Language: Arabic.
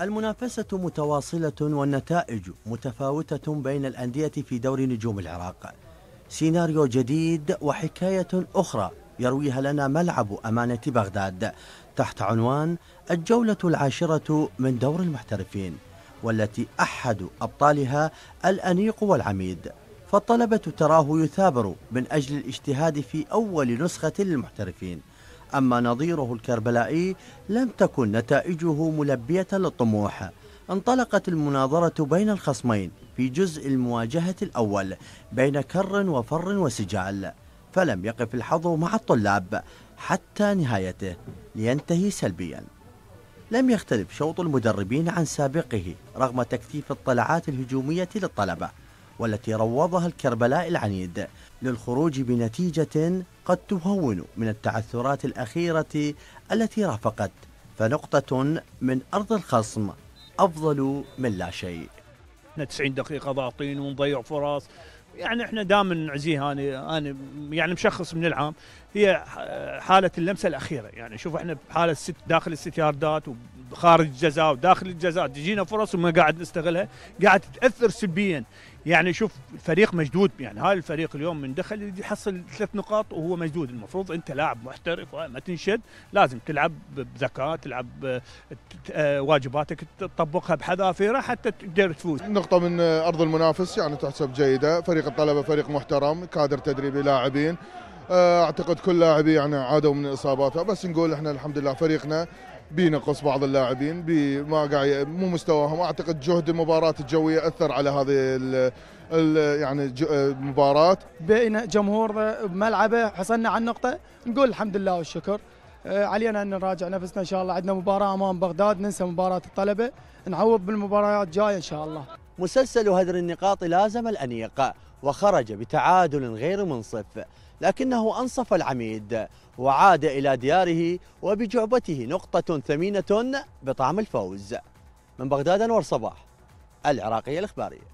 المنافسة متواصلة والنتائج متفاوتة بين الأندية في دور نجوم العراق سيناريو جديد وحكاية أخرى يرويها لنا ملعب أمانة بغداد تحت عنوان الجولة العاشرة من دور المحترفين والتي أحد أبطالها الأنيق والعميد فالطلبة تراه يثابر من أجل الاجتهاد في أول نسخة للمحترفين أما نظيره الكربلائي لم تكن نتائجه ملبية للطموح انطلقت المناظرة بين الخصمين في جزء المواجهة الأول بين كر وفر وسجال فلم يقف الحظ مع الطلاب حتى نهايته لينتهي سلبيا لم يختلف شوط المدربين عن سابقه رغم تكثيف الطلعات الهجومية للطلبة والتي روضها الكربلاء العنيد للخروج بنتيجة قد تهون من التعثرات الأخيرة التي رافقت فنقطة من أرض الخصم أفضل من لا شيء احنا 90 دقيقة ضاغطين ونضيع فرص يعني احنا دائما نعزيها انا انا يعني مشخص من العام هي حاله اللمسه الاخيره يعني شوف احنا بحاله ست داخل الست ياردات خارج الجزاء وداخل الجزاء تجينا فرص وما قاعد نستغلها قاعد تاثر سلبيا يعني شوف الفريق مشدود يعني هاي الفريق اليوم من دخل يحصل ثلاث نقاط وهو مشدود المفروض انت لاعب محترف ما تنشد لازم تلعب بذكاء تلعب آه، واجباتك تطبقها بحذافيره حتى تقدر تفوز نقطة من أرض المنافس يعني تحسب جيدة فريق الطلبة فريق محترم كادر تدريبي لاعبين آه، اعتقد كل لاعبي يعني عادوا من اصاباته بس نقول احنا الحمد لله فريقنا بنقص بعض اللاعبين بما قاعد مو مستواهم اعتقد جهد المباراه الجويه اثر على هذه الـ الـ يعني المباراه بين جمهور بملعبه حصلنا على النقطه نقول الحمد لله والشكر آه، علينا ان نراجع نفسنا ان شاء الله عندنا مباراه امام بغداد ننسى مباراه الطلبه نعوض بالمباريات الجايه ان شاء الله مسلسل هدر النقاط لازم الانيق وخرج بتعادل غير منصف لكنه أنصف العميد وعاد إلى دياره وبجعبته نقطة ثمينة بطعم الفوز من بغداد أنور صباح العراقية الإخبارية